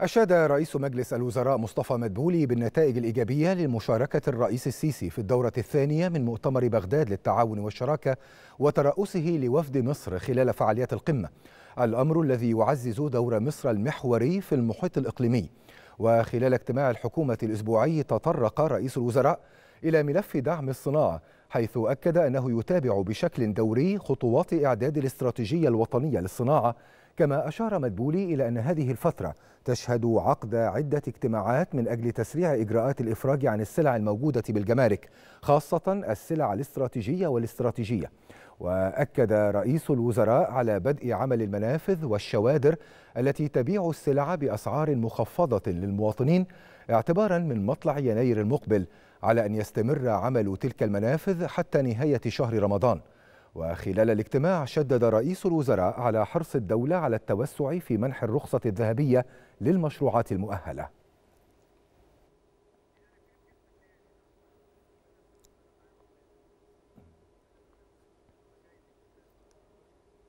أشاد رئيس مجلس الوزراء مصطفى مدبولي بالنتائج الإيجابية لمشاركة الرئيس السيسي في الدورة الثانية من مؤتمر بغداد للتعاون والشراكة وترأسه لوفد مصر خلال فعاليات القمة الأمر الذي يعزز دور مصر المحوري في المحيط الإقليمي وخلال اجتماع الحكومة الأسبوعي تطرق رئيس الوزراء إلى ملف دعم الصناعة حيث أكد أنه يتابع بشكل دوري خطوات إعداد الاستراتيجية الوطنية للصناعة كما أشار مدبولي إلى أن هذه الفترة تشهد عقد عدة اجتماعات من أجل تسريع إجراءات الإفراج عن السلع الموجودة بالجمارك خاصة السلع الاستراتيجية والاستراتيجية وأكد رئيس الوزراء على بدء عمل المنافذ والشوادر التي تبيع السلع بأسعار مخفضة للمواطنين اعتبارا من مطلع يناير المقبل على أن يستمر عمل تلك المنافذ حتى نهاية شهر رمضان وخلال الاجتماع شدد رئيس الوزراء على حرص الدولة على التوسع في منح الرخصة الذهبية للمشروعات المؤهلة